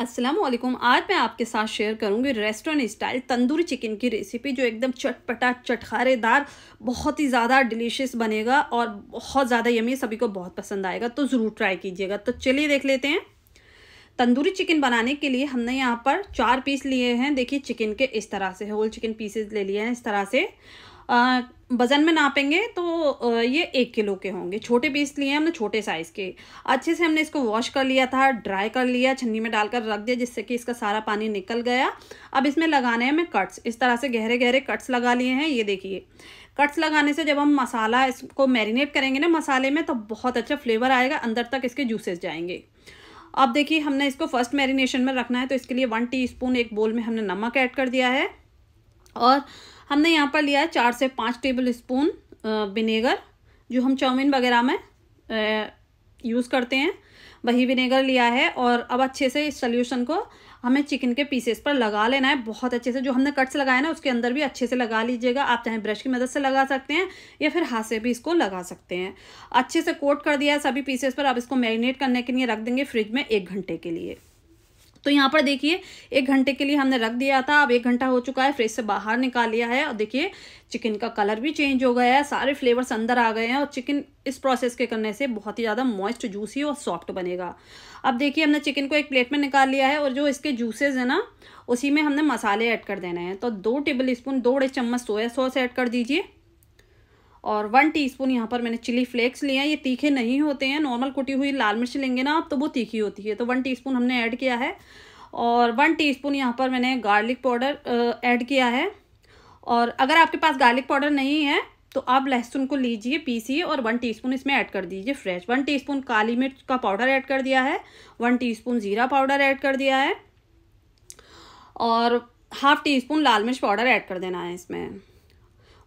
असलम आज मैं आपके साथ शेयर करूंगी रेस्टोरेंट स्टाइल तंदूरी चिकन की रेसिपी जो एकदम चटपटा चटखारेदार बहुत ही ज़्यादा डिलीशियस बनेगा और बहुत ज़्यादा यमी सभी को बहुत पसंद आएगा तो ज़रूर ट्राई कीजिएगा तो चलिए देख लेते हैं तंदूरी चिकन बनाने के लिए हमने यहाँ पर चार पीस लिए हैं देखिए चिकन के इस तरह से होल चिकन पीसेज ले लिए हैं इस तरह से आ, वज़न में नापेंगे तो ये एक किलो के होंगे छोटे पीस लिए हमने छोटे साइज़ के अच्छे से हमने इसको वॉश कर लिया था ड्राई कर लिया छन्नी में डालकर रख दिया जिससे कि इसका सारा पानी निकल गया अब इसमें लगाने हैं हमें कट्स इस तरह से गहरे गहरे कट्स लगा लिए हैं ये देखिए कट्स लगाने से जब हम मसाला इसको मैरिनेट करेंगे ना मसाले में तो बहुत अच्छा फ्लेवर आएगा अंदर तक इसके जूसेस जाएंगे अब देखिए हमने इसको फर्स्ट मैरिनेशन में रखना है तो इसके लिए वन टी एक बोल में हमने नमक ऐड कर दिया है और हमने यहाँ पर लिया है चार से पाँच टेबल स्पून विनेगर जो हम चाउमीन वगैरह में यूज़ करते हैं वही विनेगर लिया है और अब अच्छे से इस सल्यूशन को हमें चिकन के पीसेस पर लगा लेना है बहुत अच्छे से जो हमने कट्स लगाए ना उसके अंदर भी अच्छे से लगा लीजिएगा आप चाहे ब्रश की मदद से लगा सकते हैं या फिर हाथ से भी इसको लगा सकते हैं अच्छे से कोट कर दिया है सभी पीसेस पर आप इसको मैरिनेट करने के लिए रख देंगे फ्रिज में एक घंटे के लिए तो यहाँ पर देखिए एक घंटे के लिए हमने रख दिया था अब एक घंटा हो चुका है फ्रिज से बाहर निकाल लिया है और देखिए चिकन का कलर भी चेंज हो गया है सारे फ्लेवर्स अंदर आ गए हैं और चिकन इस प्रोसेस के करने से बहुत ही ज़्यादा मॉइस्ट जूसी और सॉफ्ट बनेगा अब देखिए हमने चिकन को एक प्लेट में निकाल लिया है और जो इसके जूसेज हैं ना उसी में हमने मसाले ऐड कर देने हैं तो दो टेबल स्पून दो बड़े चम्मच सोया सॉस ऐड कर दीजिए और वन टीस्पून यहाँ पर मैंने चिली फ्लेक्स लिए हैं ये तीखे नहीं होते हैं नॉर्मल कुटी हुई लाल मिर्च लेंगे ना आप तो वो तीखी होती है तो वन टीस्पून हमने ऐड किया है और वन टीस्पून यहाँ पर मैंने गार्लिक पाउडर ऐड किया है और अगर आपके पास गार्लिक पाउडर नहीं है तो आप लहसुन को लीजिए पीसिए और वन टीस्पून इसमें ऐड कर दीजिए फ्रेश वन टीस्पून काली मिर्च का पाउडर ऐड कर दिया है वन टीस्पून ज़ीरा पाउडर ऐड कर दिया है और हाफ़ टी स्पून लाल मिर्च पाउडर ऐड कर देना है इसमें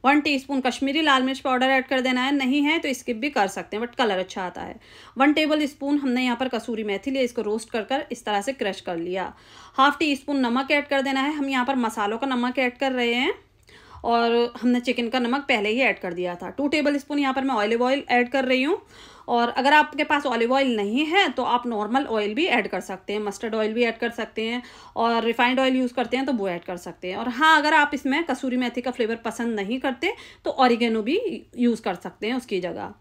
वन टीस्पून कश्मीरी लाल मिर्च पाउडर ऐड कर देना है नहीं है तो स्किप भी कर सकते हैं बट कलर अच्छा आता है वन टेबल स्पून हमने यहाँ पर कसूरी मेथी लिया इसको रोस्ट कर कर इस तरह से क्रश कर लिया हाफ टी स्पून नमक ऐड कर देना है हम यहाँ पर मसालों का नमक ऐड कर रहे हैं और हमने चिकन का नमक पहले ही ऐड कर दिया था टू टेबल स्पून यहाँ पर मैं ऑलिव ऑयल ऐड कर रही हूँ और अगर आपके पास ऑलिव ऑयल नहीं है तो आप नॉर्मल ऑयल भी ऐड कर सकते हैं मस्टर्ड ऑयल भी ऐड कर सकते हैं और रिफाइंड ऑयल यूज़ करते हैं तो वो ऐड कर सकते हैं और हाँ अगर आप इसमें कसूरी मेथी का फ्लेवर पसंद नहीं करते तो ऑरिगेनो भी यूज़ कर सकते हैं उसकी जगह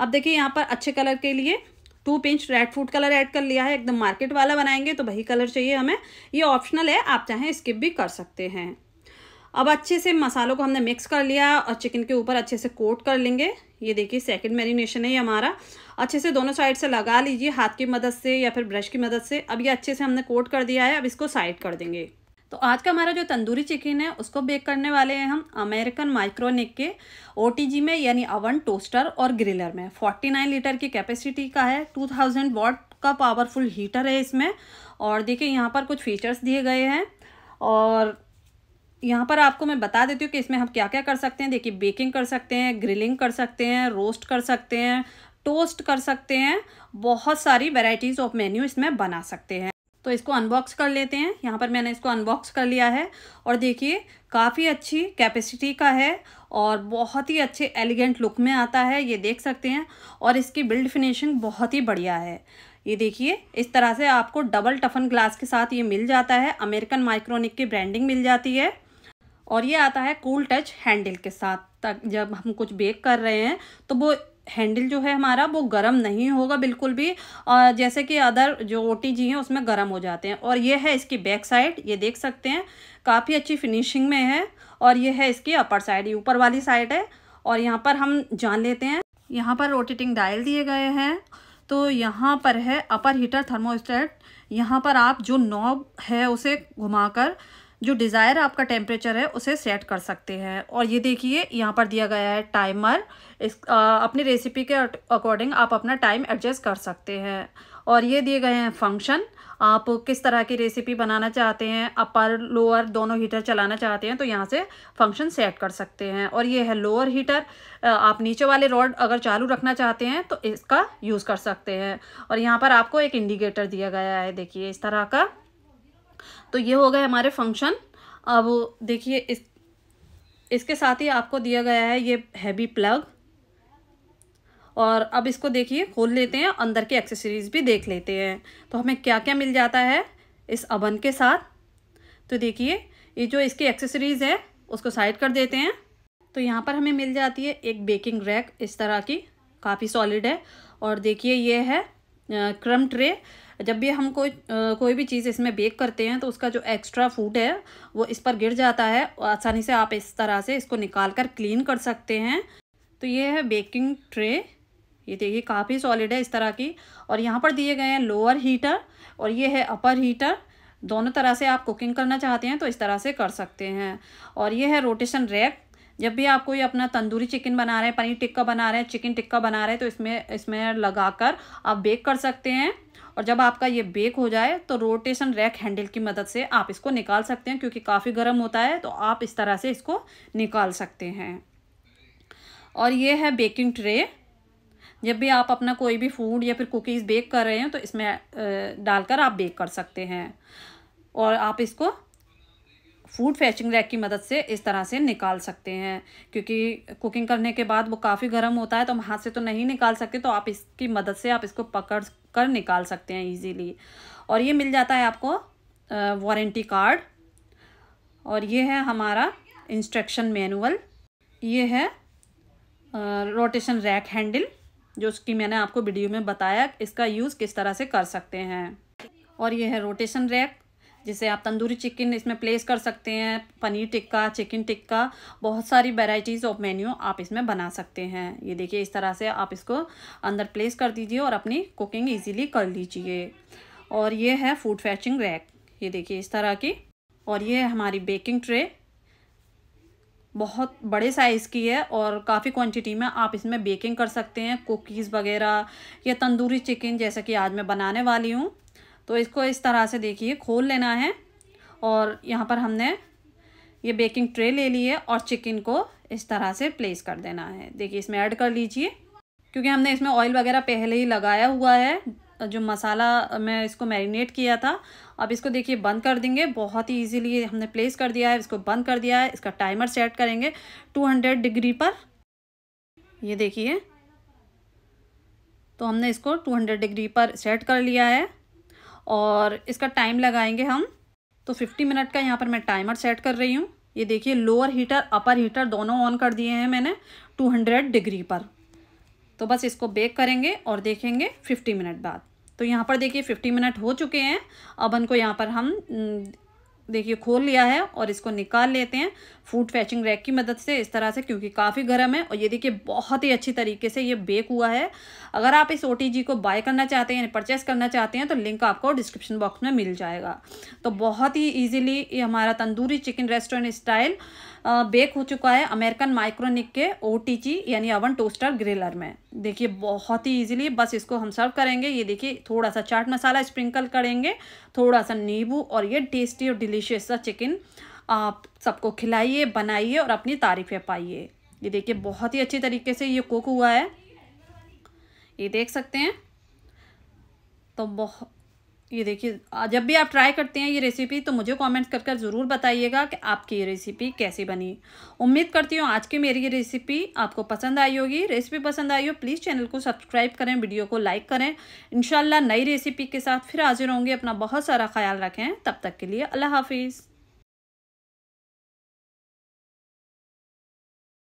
अब देखिए यहाँ पर अच्छे कलर के लिए two pinch red food colour add कर लिया है एकदम मार्केट वाला बनाएंगे तो वही कलर चाहिए हमें ये ऑप्शनल है आप चाहें स्किप भी कर सकते हैं अब अच्छे से मसालों को हमने मिक्स कर लिया और चिकन के ऊपर अच्छे से कोट कर लेंगे ये देखिए सेकंड मैरिनेशन है ये हमारा अच्छे से दोनों साइड से लगा लीजिए हाथ की मदद से या फिर ब्रश की मदद से अब ये अच्छे से हमने कोट कर दिया है अब इसको साइड कर देंगे तो आज का हमारा जो तंदूरी चिकन है उसको बेक करने वाले हैं हम अमेरिकन माइक्रोनिक के ओ में यानी अवन टोस्टर और ग्रिलर में फोर्टी लीटर की कैपेसिटी का है टू वॉट का पावरफुल हीटर है इसमें और देखिए यहाँ पर कुछ फीचर्स दिए गए हैं और यहाँ पर आपको मैं बता देती हूँ कि इसमें हम क्या क्या कर सकते हैं देखिए बेकिंग कर सकते हैं ग्रिलिंग कर सकते हैं रोस्ट कर सकते हैं टोस्ट कर सकते हैं बहुत सारी वेराइटीज़ ऑफ मेन्यू इसमें बना सकते हैं तो इसको अनबॉक्स कर लेते हैं यहाँ पर मैंने इसको अनबॉक्स कर लिया है और देखिए काफ़ी अच्छी कैपेसिटी का है और बहुत ही अच्छे एलिगेंट लुक में आता है ये देख सकते हैं और इसकी बिल्ड फिनिशिंग बहुत ही बढ़िया है ये देखिए इस तरह से आपको डबल टफन ग्लास के साथ ये मिल जाता है अमेरिकन माइक्रोनिक की ब्रांडिंग मिल जाती है और ये आता है कूल टच हैंडल के साथ तक जब हम कुछ बेक कर रहे हैं तो वो हैंडल जो है हमारा वो गर्म नहीं होगा बिल्कुल भी और जैसे कि अदर जो ओ टी जी हैं उसमें गर्म हो जाते हैं और ये है इसकी बैक साइड ये देख सकते हैं काफ़ी अच्छी फिनिशिंग में है और ये है इसकी अपर साइड ये ऊपर वाली साइड है और यहाँ पर हम जान लेते हैं यहाँ पर रोटेटिंग डायल दिए गए हैं तो यहाँ पर है अपर हीटर थर्मोस्टेट यहाँ पर आप जो नॉब है उसे घुमाकर जो डिज़ायर आपका टेम्परेचर है उसे सेट कर सकते हैं और ये देखिए यहाँ पर दिया गया है टाइमर इस आ, अपनी रेसिपी के अकॉर्डिंग आप अपना टाइम एडजस्ट कर सकते हैं और ये दिए गए हैं फंक्शन आप किस तरह की रेसिपी बनाना चाहते हैं अपर लोअर दोनों हीटर चलाना चाहते हैं तो यहाँ से फंक्शन सेट कर सकते हैं और ये है लोअर हीटर आप नीचे वाले रॉड अगर चालू रखना चाहते हैं तो इसका यूज़ कर सकते हैं और यहाँ पर आपको एक इंडिकेटर दिया गया है देखिए इस तरह का तो ये हो गए हमारे फंक्शन अब देखिए इस इसके साथ ही आपको दिया गया है ये हैवी प्लग और अब इसको देखिए खोल लेते हैं अंदर की एक्सेसरीज़ भी देख लेते हैं तो हमें क्या क्या मिल जाता है इस अवन के साथ तो देखिए ये जो इसकी एक्सेसरीज़ है उसको साइड कर देते हैं तो यहाँ पर हमें मिल जाती है एक बेकिंग रैक इस तरह की काफ़ी सॉलिड है और देखिए ये है क्रम ट्रे जब भी हम कोई कोई भी चीज़ इसमें बेक करते हैं तो उसका जो एक्स्ट्रा फूड है वो इस पर गिर जाता है आसानी से आप इस तरह से इसको निकाल कर क्लीन कर सकते हैं तो ये है बेकिंग ट्रे ये देखिए काफ़ी सॉलिड है इस तरह की और यहाँ पर दिए गए हैं लोअर हीटर और ये है अपर हीटर दोनों तरह से आप कुकिंग करना चाहते हैं तो इस तरह से कर सकते हैं और ये है रोटेशन रैक जब भी आप कोई अपना तंदूरी चिकन बना रहे हैं पनीर टिक्का बना रहे हैं चिकन टिक्का बना रहे हैं तो इसमें इसमें लगाकर आप बेक कर सकते हैं और जब आपका ये बेक हो जाए तो रोटेशन रैक हैंडल की मदद से आप इसको निकाल सकते हैं क्योंकि काफ़ी गर्म होता है तो आप इस तरह से इसको निकाल सकते हैं और ये है बेकिंग ट्रे जब भी आप अपना कोई भी फूड या फिर कुकीज़ बेक कर रहे हैं तो इसमें डालकर आप बेक कर सकते हैं और आप इसको फूड फैचिंग रैक की मदद से इस तरह से निकाल सकते हैं क्योंकि कुकिंग करने के बाद वो काफ़ी गर्म होता है तो हम हाथ से तो नहीं निकाल सकते तो आप इसकी मदद से आप इसको पकड़ कर निकाल सकते हैं ईजीली और ये मिल जाता है आपको वारंटी कार्ड और ये है हमारा इंस्ट्रक्शन मैनुअल ये है रोटेशन रैक हैंडल जो उसकी मैंने आपको वीडियो में बताया इसका यूज़ किस तरह से कर सकते हैं और ये है रोटेशन रैक जिसे आप तंदूरी चिकन इसमें प्लेस कर सकते हैं पनीर टिक्का चिकन टिक्का बहुत सारी वेराइटीज़ ऑफ मेन्यू आप इसमें बना सकते हैं ये देखिए इस तरह से आप इसको अंदर प्लेस कर दीजिए और अपनी कुकिंग ईजीली कर लीजिए और ये है फूड फैचिंग रैक ये देखिए इस तरह की और ये हमारी बेकिंग ट्रे बहुत बड़े साइज़ की है और काफ़ी क्वांटिटी में आप इसमें बेकिंग कर सकते हैं कुकीज़ वगैरह या तंदूरी चिकन जैसा कि आज मैं बनाने वाली हूँ तो इसको इस तरह से देखिए खोल लेना है और यहाँ पर हमने ये बेकिंग ट्रे ले ली है और चिकन को इस तरह से प्लेस कर देना है देखिए इसमें ऐड कर लीजिए क्योंकि हमने इसमें ऑयल वगैरह पहले ही लगाया हुआ है जो मसाला मैं इसको मैरिनेट किया था अब इसको देखिए बंद कर देंगे बहुत ही इजीली हमने प्लेस कर दिया है इसको बंद कर दिया है इसका टाइमर सेट करेंगे 200 डिग्री पर ये देखिए तो हमने इसको 200 डिग्री पर सेट कर लिया है और इसका टाइम लगाएंगे हम तो फिफ्टी मिनट का यहाँ पर मैं टाइमर सेट कर रही हूँ ये देखिए लोअर हीटर अपर हीटर दोनों ऑन कर दिए हैं मैंने टू हंड्रेड डिग्री पर तो बस इसको बेक करेंगे और देखेंगे फिफ्टी मिनट बाद तो यहाँ पर देखिए फिफ्टी मिनट हो चुके हैं अब इनको यहाँ पर हम देखिए खोल लिया है और इसको निकाल लेते हैं फूड फैचिंग रैक की मदद से इस तरह से क्योंकि काफ़ी गर्म है और ये देखिए बहुत ही अच्छी तरीके से ये बेक हुआ है अगर आप इस ओ को बाय करना चाहते हैं परचेस करना चाहते हैं तो लिंक आपको डिस्क्रिप्शन बॉक्स में मिल जाएगा तो बहुत ही ईजिली ये हमारा tandoori chicken restaurant style bake हो चुका है अमेरिकन माइक्रोनिक के ओ यानी अवन टोस्टर ग्रिलर में देखिए बहुत ही इजीली बस इसको हम सर्व करेंगे ये देखिए थोड़ा सा चाट मसाला स्प्रिंकल करेंगे थोड़ा सा नींबू और ये टेस्टी और डिलीशियस सा चिकन आप सबको खिलाइए बनाइए और अपनी तारीफ़ें पाइए ये देखिए बहुत ही अच्छी तरीके से ये कुक हुआ है ये देख सकते हैं तो बहुत ये देखिए जब भी आप ट्राई करते हैं ये रेसिपी तो मुझे कमेंट्स कर कर ज़रूर बताइएगा कि आपकी ये रेसिपी कैसी बनी उम्मीद करती हूँ आज की मेरी ये रेसिपी आपको पसंद आई होगी रेसिपी पसंद आई हो प्लीज़ चैनल को सब्सक्राइब करें वीडियो को लाइक करें इन नई रेसिपी के साथ फिर हाजिर होंगे अपना बहुत सारा ख्याल रखें तब तक के लिए अल्लाह हाफिज़